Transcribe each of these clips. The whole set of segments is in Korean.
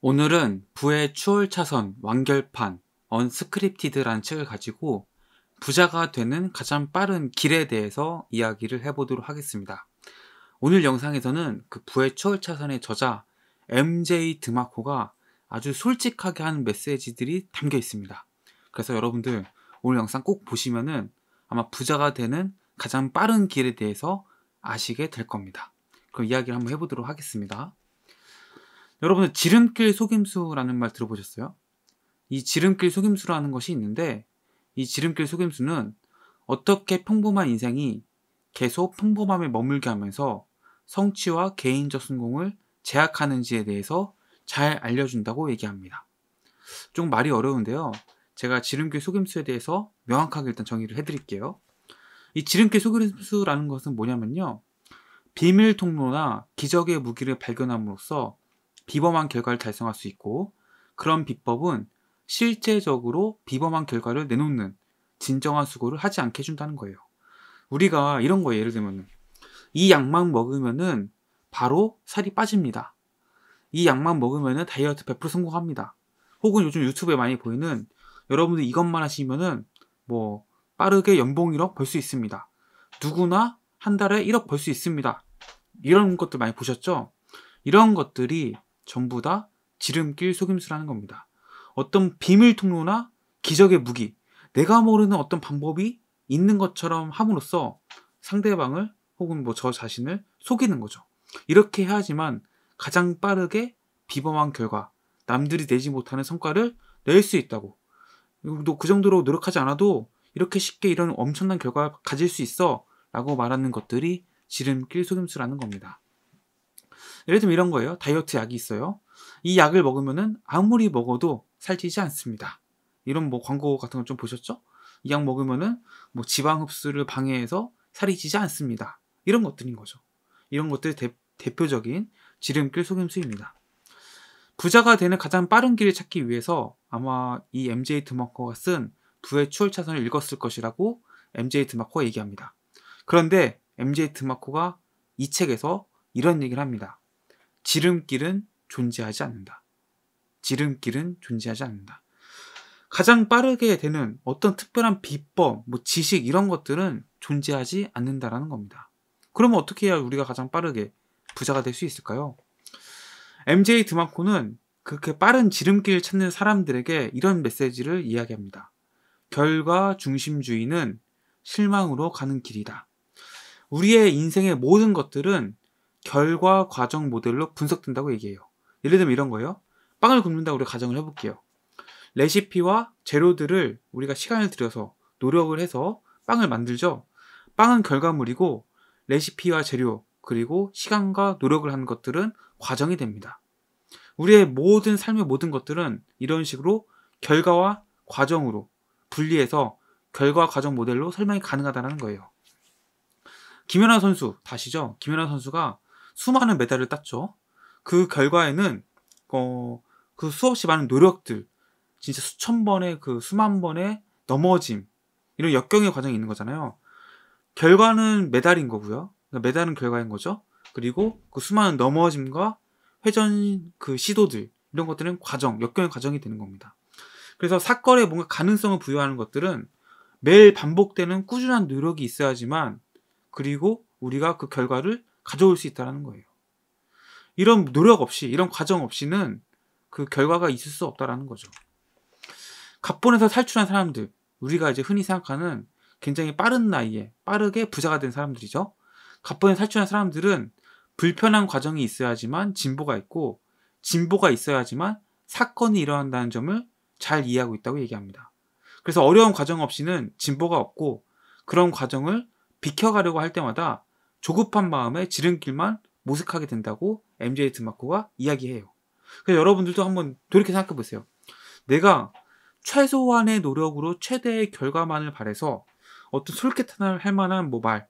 오늘은 부의 추월 차선 완결판 언스크립티드라는 책을 가지고 부자가 되는 가장 빠른 길에 대해서 이야기를 해보도록 하겠습니다. 오늘 영상에서는 그 부의 추월 차선의 저자 MJ 드마코가 아주 솔직하게 하는 메시지들이 담겨 있습니다. 그래서 여러분들 오늘 영상 꼭 보시면은 아마 부자가 되는 가장 빠른 길에 대해서 아시게 될 겁니다. 그럼 이야기를 한번 해보도록 하겠습니다. 여러분은 지름길 속임수라는 말 들어보셨어요? 이 지름길 속임수라는 것이 있는데 이 지름길 속임수는 어떻게 평범한 인생이 계속 평범함에 머물게 하면서 성취와 개인적 성공을 제약하는지에 대해서 잘 알려준다고 얘기합니다. 좀 말이 어려운데요. 제가 지름길 속임수에 대해서 명확하게 일단 정의를 해드릴게요. 이 지름길 속임수라는 것은 뭐냐면요. 비밀 통로나 기적의 무기를 발견함으로써 비범한 결과를 달성할 수 있고 그런 비법은 실제적으로 비범한 결과를 내놓는 진정한 수고를 하지 않게 해준다는 거예요. 우리가 이런 거 예를 들면 이 약만 먹으면은 바로 살이 빠집니다. 이 약만 먹으면은 다이어트 100% 성공합니다. 혹은 요즘 유튜브에 많이 보이는 여러분들 이것만 하시면은 뭐 빠르게 연봉 1억 벌 수 있습니다. 누구나 한 달에 1억 벌 수 있습니다. 이런 것들 많이 보셨죠? 이런 것들이 전부 다 지름길 속임수라는 겁니다. 어떤 비밀 통로나 기적의 무기, 내가 모르는 어떤 방법이 있는 것처럼 함으로써 상대방을 혹은 뭐 저 자신을 속이는 거죠. 이렇게 해야지만 가장 빠르게 비범한 결과, 남들이 내지 못하는 성과를 낼 수 있다고. 너그 정도로 노력하지 않아도 이렇게 쉽게 이런 엄청난 결과 를 가질 수 있어 라고 말하는 것들이 지름길 속임수라는 겁니다. 예를 들면 이런 거예요. 다이어트 약이 있어요. 이 약을 먹으면은 아무리 먹어도 살찌지 않습니다. 이런 뭐 광고 같은 걸 좀 보셨죠? 이 약 먹으면은 뭐 지방 흡수를 방해해서 살이 찌지 않습니다. 이런 것들인 거죠. 이런 것들이 대, 대표적인 지름길 속임수입니다. 부자가 되는 가장 빠른 길을 찾기 위해서 아마 이 MJ 드마커가 쓴 부의 추월 차선을 읽었을 것이라고 MJ 드마커가 얘기합니다. 그런데 MJ 드마커가 이 책에서 이런 얘기를 합니다. 지름길은 존재하지 않는다. 지름길은 존재하지 않는다. 가장 빠르게 되는 어떤 특별한 비법, 뭐 지식 이런 것들은 존재하지 않는다라는 겁니다. 그러면 어떻게 해야 우리가 가장 빠르게 부자가 될 수 있을까요? MJ 드마코는 그렇게 빠른 지름길 찾는 사람들에게 이런 메시지를 이야기합니다. 결과 중심주의는 실망으로 가는 길이다. 우리의 인생의 모든 것들은 결과 과정 모델로 분석된다고 얘기해요. 예를 들면 이런 거예요. 빵을 굽는다고 우리 가정을 해볼게요. 레시피와 재료들을 우리가 시간을 들여서 노력을 해서 빵을 만들죠. 빵은 결과물이고 레시피와 재료 그리고 시간과 노력을 한 것들은 과정이 됩니다. 우리의 모든 삶의 모든 것들은 이런 식으로 결과와 과정으로 분리해서 결과 과정 모델로 설명이 가능하다는 거예요. 김연아 선수 다시죠. 김연아 선수가 수많은 메달을 땄죠. 그 결과에는 어, 그 수없이 많은 노력들, 진짜 수천 번의 그 수만 번의 넘어짐 이런 역경의 과정이 있는 거잖아요. 결과는 메달인 거고요. 그러니까 메달은 결과인 거죠. 그리고 그 수많은 넘어짐과 회전 그 시도들 이런 것들은 과정, 역경의 과정이 되는 겁니다. 그래서 사건에 뭔가 가능성을 부여하는 것들은 매일 반복되는 꾸준한 노력이 있어야지만 그리고 우리가 그 결과를 가져올 수 있다는 거예요. 이런 노력 없이, 이런 과정 없이는 그 결과가 있을 수 없다라는 거죠. 갑본에서 탈출한 사람들, 우리가 이제 흔히 생각하는 굉장히 빠른 나이에 빠르게 부자가 된 사람들이죠. 갑본에 서 탈출한 사람들은 불편한 과정이 있어야지만 진보가 있고 진보가 있어야지만 사건이 일어난다는 점을 잘 이해하고 있다고 얘기합니다. 그래서 어려운 과정 없이는 진보가 없고 그런 과정을 비켜가려고 할 때마다 조급한 마음에 지름길만 모색하게 된다고 MJ 드마코가 이야기해요. 그래서 여러분들도 한번 돌이켜 생각해 보세요. 내가 최소한의 노력으로 최대의 결과만을 바래서 어떤 솔깃할 만한 뭐 말,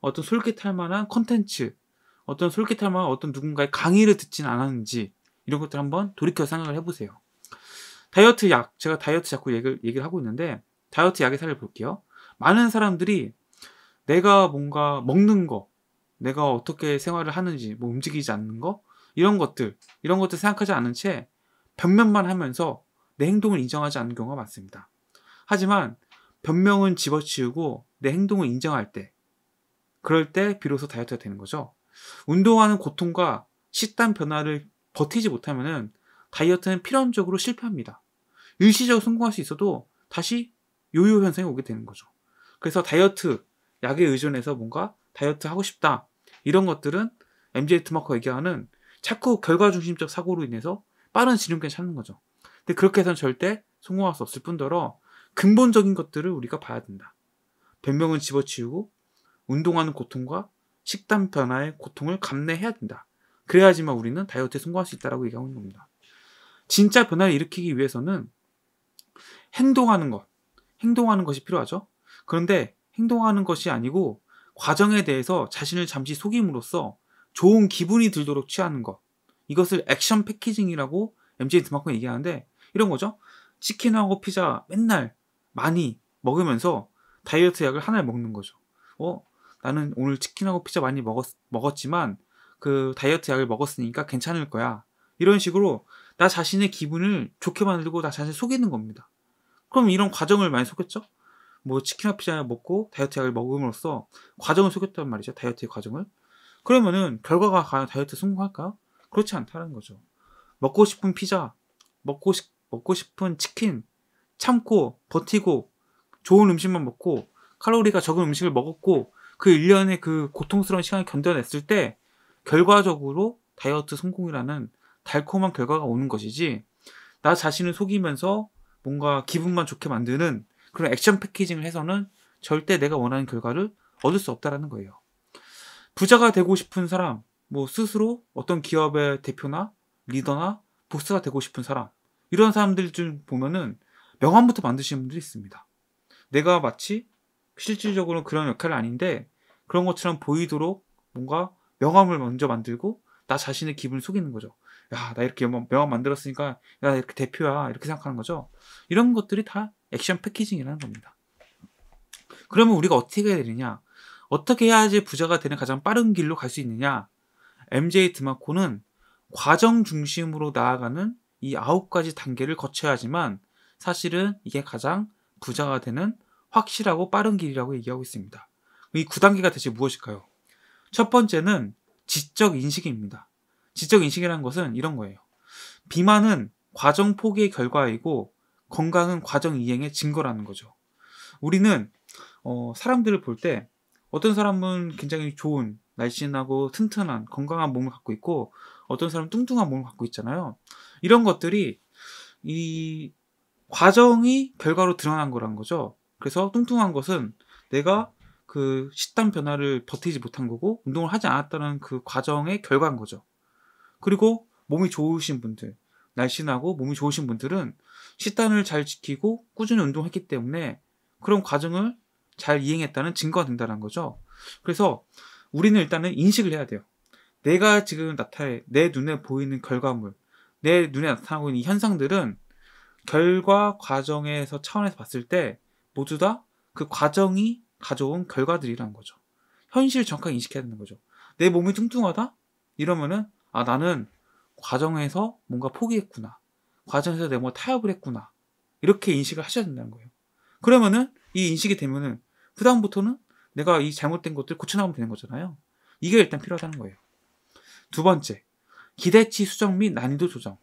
어떤 솔깃할 만한 컨텐츠, 어떤 솔깃할 만한 어떤 누군가의 강의를 듣진 않았는지 이런 것들 한번 돌이켜 생각을 해보세요. 다이어트 약, 제가 다이어트 자꾸 얘기를, 얘기를 하고 있는데 다이어트 약의 사례를 볼게요. 많은 사람들이 내가 뭔가 먹는 거, 내가 어떻게 생활을 하는지, 뭐 움직이지 않는 거, 이런 것들, 이런 것들 생각하지 않은 채 변명만 하면서 내 행동을 인정하지 않는 경우가 많습니다. 하지만 변명은 집어치우고 내 행동을 인정할 때, 그럴 때 비로소 다이어트가 되는 거죠. 운동하는 고통과 식단 변화를 버티지 못하면 다이어트는 필연적으로 실패합니다. 일시적으로 성공할 수 있어도 다시 요요 현상이 오게 되는 거죠. 그래서 다이어트, 약에 의존해서 뭔가 다이어트 하고 싶다 이런 것들은 MJ 투마커 얘기하는 자꾸 결과 중심적 사고로 인해서 빠른 지름길 찾는 거죠. 근데 그렇게 해서는 절대 성공할 수 없을 뿐더러 근본적인 것들을 우리가 봐야 된다. 변명은 집어치우고 운동하는 고통과 식단 변화의 고통을 감내해야 된다. 그래야지만 우리는 다이어트에 성공할 수 있다라고 얘기하고 있는 겁니다. 진짜 변화를 일으키기 위해서는 행동하는 것, 행동하는 것이 필요하죠. 그런데 행동하는 것이 아니고 과정에 대해서 자신을 잠시 속임으로써 좋은 기분이 들도록 취하는 것. 이것을 액션 패키징이라고 MJ 드마코 크 얘기하는데 이런 거죠. 치킨하고 피자 맨날 많이 먹으면서 다이어트 약을 하나 를 먹는 거죠. 어, 나는 오늘 치킨하고 피자 많이 먹었, 먹었지만 그 다이어트 약을 먹었으니까 괜찮을 거야. 이런 식으로 나 자신의 기분을 좋게 만들고 나 자신을 속이는 겁니다. 그럼 이런 과정을 많이 속였죠? 뭐 치킨이나 피자나 먹고 다이어트 약을 먹음으로써 과정을 속였단 말이죠. 다이어트의 과정을. 그러면은 결과가 과연 다이어트 성공할까요? 그렇지 않다는 거죠. 먹고 싶은 피자, 먹고 싶, 먹고 싶은 치킨, 참고, 버티고, 좋은 음식만 먹고, 칼로리가 적은 음식을 먹었고, 그 1년의 그 고통스러운 시간을 견뎌냈을 때, 결과적으로 다이어트 성공이라는 달콤한 결과가 오는 것이지, 나 자신을 속이면서 뭔가 기분만 좋게 만드는 그런 액션 패키징을 해서는 절대 내가 원하는 결과를 얻을 수 없다라는 거예요. 부자가 되고 싶은 사람, 뭐 스스로 어떤 기업의 대표나 리더나 보스가 되고 싶은 사람, 이런 사람들 중 보면은 명함부터 만드시는 분들이 있습니다. 내가 마치 실질적으로 그런 역할은 아닌데 그런 것처럼 보이도록 뭔가 명함을 먼저 만들고 나 자신의 기분을 속이는 거죠. 야, 나 이렇게 뭐 명함 만들었으니까 나 이렇게 대표야. 이렇게 생각하는 거죠. 이런 것들이 다 액션 패키징이라는 겁니다. 그러면 우리가 어떻게 해야 되느냐? 어떻게 해야지 부자가 되는 가장 빠른 길로 갈 수 있느냐? MJ 드마코는 과정 중심으로 나아가는 이 아홉 가지 단계를 거쳐야지만 사실은 이게 가장 부자가 되는 확실하고 빠른 길이라고 얘기하고 있습니다. 이 9단계가 대체 무엇일까요? 첫 번째는 지적 인식입니다. 지적 인식이라는 것은 이런 거예요. 비만은 과정 포기의 결과이고 건강은 과정 이행의 증거라는 거죠. 우리는 어, 사람들을 볼 때 어떤 사람은 굉장히 좋은 날씬하고 튼튼한 건강한 몸을 갖고 있고 어떤 사람은 뚱뚱한 몸을 갖고 있잖아요. 이런 것들이 이 과정이 결과로 드러난 거란 거죠. 그래서 뚱뚱한 것은 내가 그 식단 변화를 버티지 못한 거고 운동을 하지 않았다는 그 과정의 결과인 거죠. 그리고 몸이 좋으신 분들, 날씬하고 몸이 좋으신 분들은 식단을 잘 지키고 꾸준히 운동했기 때문에 그런 과정을 잘 이행했다는 증거가 된다는 거죠. 그래서 우리는 일단은 인식을 해야 돼요. 내가 지금 나타내, 내 눈에 보이는 결과물, 내 눈에 나타나고 있는 현상들은 결과 과정에서 차원에서 봤을 때 모두 다 그 과정이 가져온 결과들이라는 거죠. 현실 을 정확하게 인식해야 되는 거죠. 내 몸이 뚱뚱하다? 이러면은, 아, 나는 과정에서 뭔가 포기했구나. 과정에서 내가 뭐 타협을 했구나. 이렇게 인식을 하셔야 된다는 거예요. 그러면은 이 인식이 되면은 그다음부터는 내가 이 잘못된 것들 고쳐나가면 되는 거잖아요. 이게 일단 필요하다는 거예요. 두 번째, 기대치 수정 및 난이도 조정.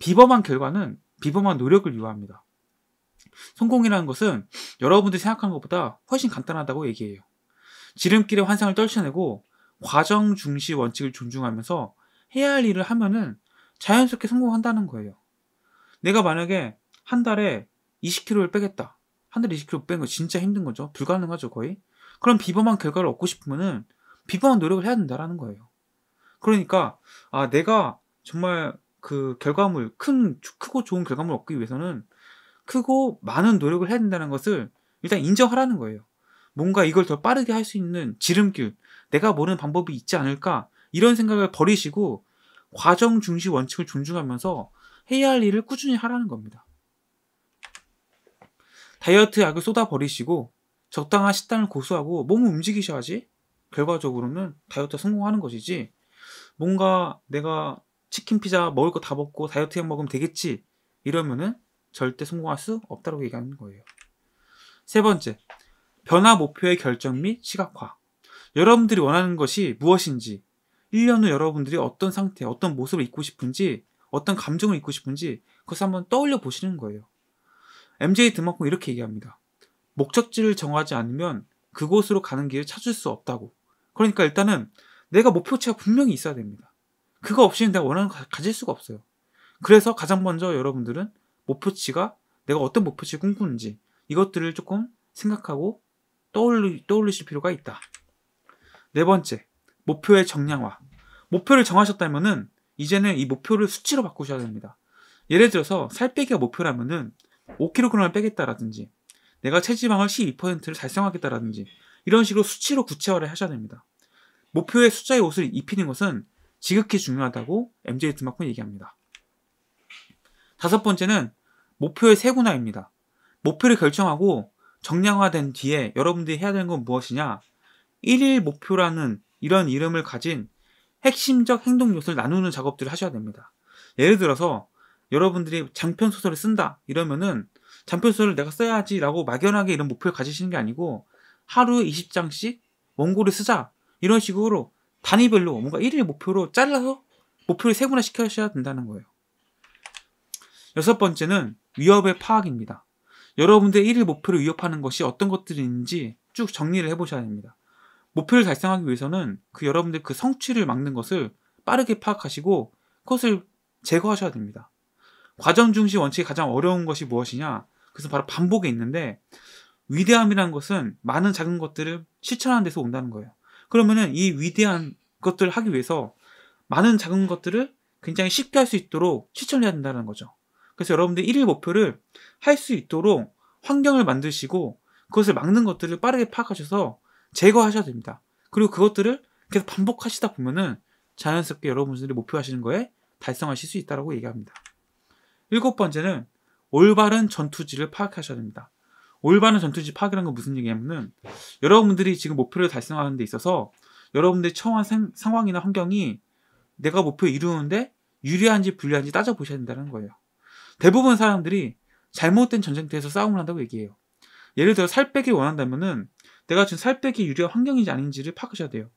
비범한 결과는 비범한 노력을 유화합니다. 성공이라는 것은 여러분들이 생각하는 것보다 훨씬 간단하다고 얘기해요. 지름길의 환상을 떨쳐내고 과정 중시 원칙을 존중하면서 해야 할 일을 하면은 자연스럽게 성공한다는 거예요. 내가 만약에 한 달에 20kg을 빼겠다. 한 달에 20kg 뺀 거 진짜 힘든 거죠. 불가능하죠, 거의. 그럼 비범한 결과를 얻고 싶으면은 비범한 노력을 해야 된다라는 거예요. 그러니까, 아, 내가 정말 그 결과물, 큰, 크고 좋은 결과물을 얻기 위해서는 크고 많은 노력을 해야 된다는 것을 일단 인정하라는 거예요. 뭔가 이걸 더 빠르게 할 수 있는 지름길, 내가 모르는 방법이 있지 않을까 이런 생각을 버리시고 과정 중시 원칙을 존중하면서 해야 할 일을 꾸준히 하라는 겁니다. 다이어트 약을 쏟아 버리시고 적당한 식단을 고수하고 몸을 움직이셔야지 결과적으로는 다이어트 성공하는 것이지 뭔가 내가 치킨 피자 먹을 거 다 먹고 다이어트 약 먹으면 되겠지 이러면은 절대 성공할 수 없다고 얘기하는 거예요. 세 번째, 변화 목표의 결정 및 시각화. 여러분들이 원하는 것이 무엇인지 1년 후 여러분들이 어떤 상태, 어떤 모습을 입고 싶은지, 어떤 감정을 입고 싶은지 그것을 한번 떠올려 보시는 거예요. MJ 드마코 이렇게 얘기합니다. 목적지를 정하지 않으면 그곳으로 가는 길을 찾을 수 없다고. 그러니까 일단은 내가 목표치가 분명히 있어야 됩니다. 그거 없이는 내가 원하는 걸 가질 수가 없어요. 그래서 가장 먼저 여러분들은 목표치가 내가 어떤 목표치를 꿈꾸는지 이것들을 조금 생각하고 떠올리, 떠올리실 필요가 있다. 네 번째, 목표의 정량화. 목표를 정하셨다면은 이제는 이 목표를 수치로 바꾸셔야 됩니다. 예를 들어서 살 빼기가 목표라면은 5kg을 빼겠다라든지 내가 체지방을 12%를 달성하겠다라든지 이런 식으로 수치로 구체화를 하셔야 됩니다. 목표의 숫자의 옷을 입히는 것은 지극히 중요하다고 MJ 드마콘이 얘기합니다. 다섯 번째는 목표의 세분화입니다. 목표를 결정하고 정량화된 뒤에 여러분들이 해야 되는 건 무엇이냐? 1일 목표라는 이런 이름을 가진 핵심적 행동 요소를 나누는 작업들을 하셔야 됩니다. 예를 들어서 여러분들이 장편 소설을 쓴다 이러면은 장편 소설을 내가 써야지라고 막연하게 이런 목표를 가지시는 게 아니고 하루에 20장씩 원고를 쓰자 이런 식으로 단위별로 뭔가 1일 목표로 잘라서 목표를 세분화 시켜야 된다는 거예요. 여섯 번째는 위협의 파악입니다. 여러분들의 1일 목표를 위협하는 것이 어떤 것들인지 쭉 정리를 해보셔야 됩니다. 목표를 달성하기 위해서는 그 여러분들 그 성취를 막는 것을 빠르게 파악하시고 그것을 제거하셔야 됩니다. 과정 중시 원칙이 가장 어려운 것이 무엇이냐? 그래서 바로 반복에 있는데 위대함이라는 것은 많은 작은 것들을 실천하는 데서 온다는 거예요. 그러면은 이 위대한 것들을 하기 위해서 많은 작은 것들을 굉장히 쉽게 할 수 있도록 실천해야 된다는 거죠. 그래서 여러분들 1일 목표를 할 수 있도록 환경을 만드시고 그것을 막는 것들을 빠르게 파악하셔서 제거하셔야 됩니다. 그리고 그것들을 계속 반복하시다 보면은 자연스럽게 여러분들이 목표하시는 거에 달성하실 수 있다라고 얘기합니다. 일곱 번째는 올바른 전투지를 파악하셔야 됩니다. 올바른 전투지 파악이라는 건 무슨 얘기냐면은 여러분들이 지금 목표를 달성하는 데 있어서 여러분들의 처한 생, 상황이나 환경이 내가 목표 이루는데 유리한지 불리한지 따져보셔야 된다는 거예요. 대부분 사람들이 잘못된 전쟁터에서 싸움을 한다고 얘기해요. 예를 들어 살 빼기 원한다면은 내가 지금 살 빼기 유리한 환경인지 아닌지를 파악하셔야 돼요.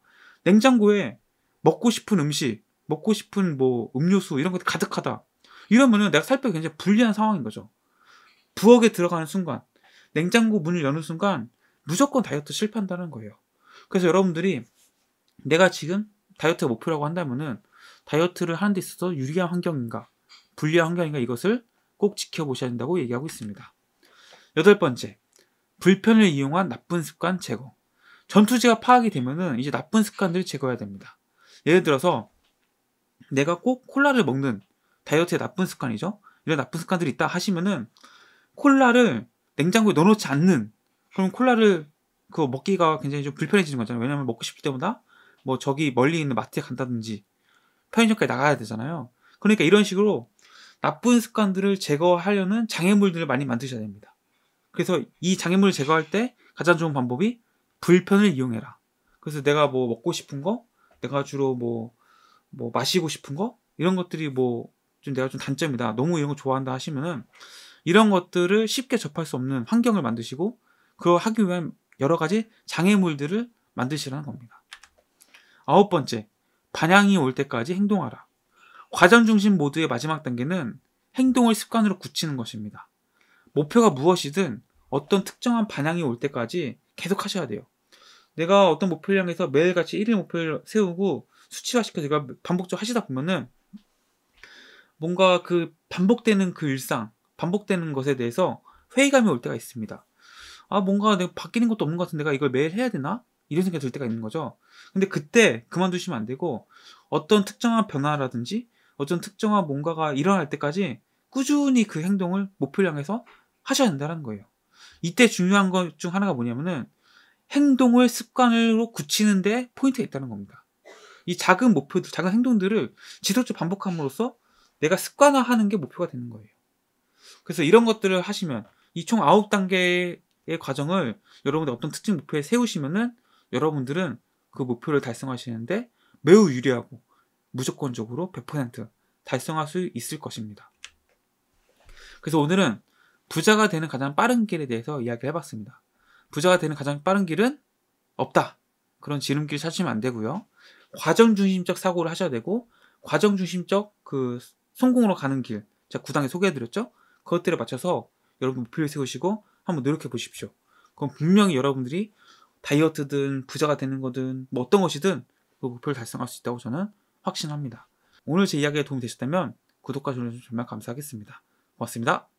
냉장고에 먹고 싶은 음식, 먹고 싶은 뭐 음료수 이런 것들 가득하다. 이러면은 내가 살 빼기 굉장히 불리한 상황인 거죠. 부엌에 들어가는 순간, 냉장고 문을 여는 순간 무조건 다이어트 실패한다는 거예요. 그래서 여러분들이 내가 지금 다이어트 목표라고 한다면은 다이어트를 하는 데 있어서 유리한 환경인가, 불리한 환경인가 이것을 꼭 지켜보셔야 된다고 얘기하고 있습니다. 여덟 번째, 불편을 이용한 나쁜 습관 제거. 전투지가 파악이 되면은 이제 나쁜 습관들 을 제거해야 됩니다. 예를 들어서 내가 꼭 콜라를 먹는 다이어트의 나쁜 습관이죠. 이런 나쁜 습관들이 있다 하시면은 콜라를 냉장고에 넣어놓지 않는 그럼 콜라를 그 먹기가 굉장히 좀 불편해지는 거잖아요. 왜냐하면 먹고 싶을 때마다 뭐 저기 멀리 있는 마트에 간다든지 편의점까지 나가야 되잖아요. 그러니까 이런 식으로 나쁜 습관들을 제거하려는 장애물들을 많이 만드셔야 됩니다. 그래서 이 장애물을 제거할 때 가장 좋은 방법이 불편을 이용해라. 그래서 내가 뭐 먹고 싶은 거, 내가 주로 뭐, 뭐 마시고 싶은 거, 이런 것들이 뭐, 좀 내가 좀 단점이다. 너무 이런 거 좋아한다 하시면은, 이런 것들을 쉽게 접할 수 없는 환경을 만드시고, 그걸 하기 위한 여러 가지 장애물들을 만드시라는 겁니다. 아홉 번째, 반향이 올 때까지 행동하라. 과정 중심 모드의 마지막 단계는 행동을 습관으로 굳히는 것입니다. 목표가 무엇이든 어떤 특정한 반향이 올 때까지 계속 하셔야 돼요. 내가 어떤 목표를 향해서 매일같이 1일 목표를 세우고 수치화시켜 제가 반복적으로 하시다 보면은 뭔가 그 반복되는 그 일상, 반복되는 것에 대해서 회의감이 올 때가 있습니다. 아, 뭔가 내가 바뀌는 것도 없는 것 같은데 내가 이걸 매일 해야 되나? 이런 생각이 들 때가 있는 거죠. 근데 그때 그만두시면 안 되고 어떤 특정한 변화라든지 어떤 특정한 뭔가가 일어날 때까지 꾸준히 그 행동을 목표를 향해서 하셔야 된다는 거예요. 이때 중요한 것 중 하나가 뭐냐면은 행동을 습관으로 굳히는데 포인트가 있다는 겁니다. 이 작은 목표들, 작은 행동들을 지속적으로 반복함으로써 내가 습관화하는 게 목표가 되는 거예요. 그래서 이런 것들을 하시면 이 총 9단계의 과정을 여러분들 어떤 특징 목표에 세우시면은 여러분들은 그 목표를 달성하시는데 매우 유리하고 무조건적으로 100% 달성할 수 있을 것입니다. 그래서 오늘은 부자가 되는 가장 빠른 길에 대해서 이야기를 해봤습니다. 부자가 되는 가장 빠른 길은 없다. 그런 지름길 찾으면 안 되고요. 과정 중심적 사고를 하셔야 되고 과정 중심적 그 성공으로 가는 길 제가 구당에 소개해드렸죠. 그것들에 맞춰서 여러분 목표를 세우시고 한번 노력해 보십시오. 그럼 분명히 여러분들이 다이어트든 부자가 되는 거든 뭐 어떤 것이든 그 목표를 달성할 수 있다고 저는 확신합니다. 오늘 제 이야기에 도움이 되셨다면 구독과 좋아요 정말 감사하겠습니다. 고맙습니다.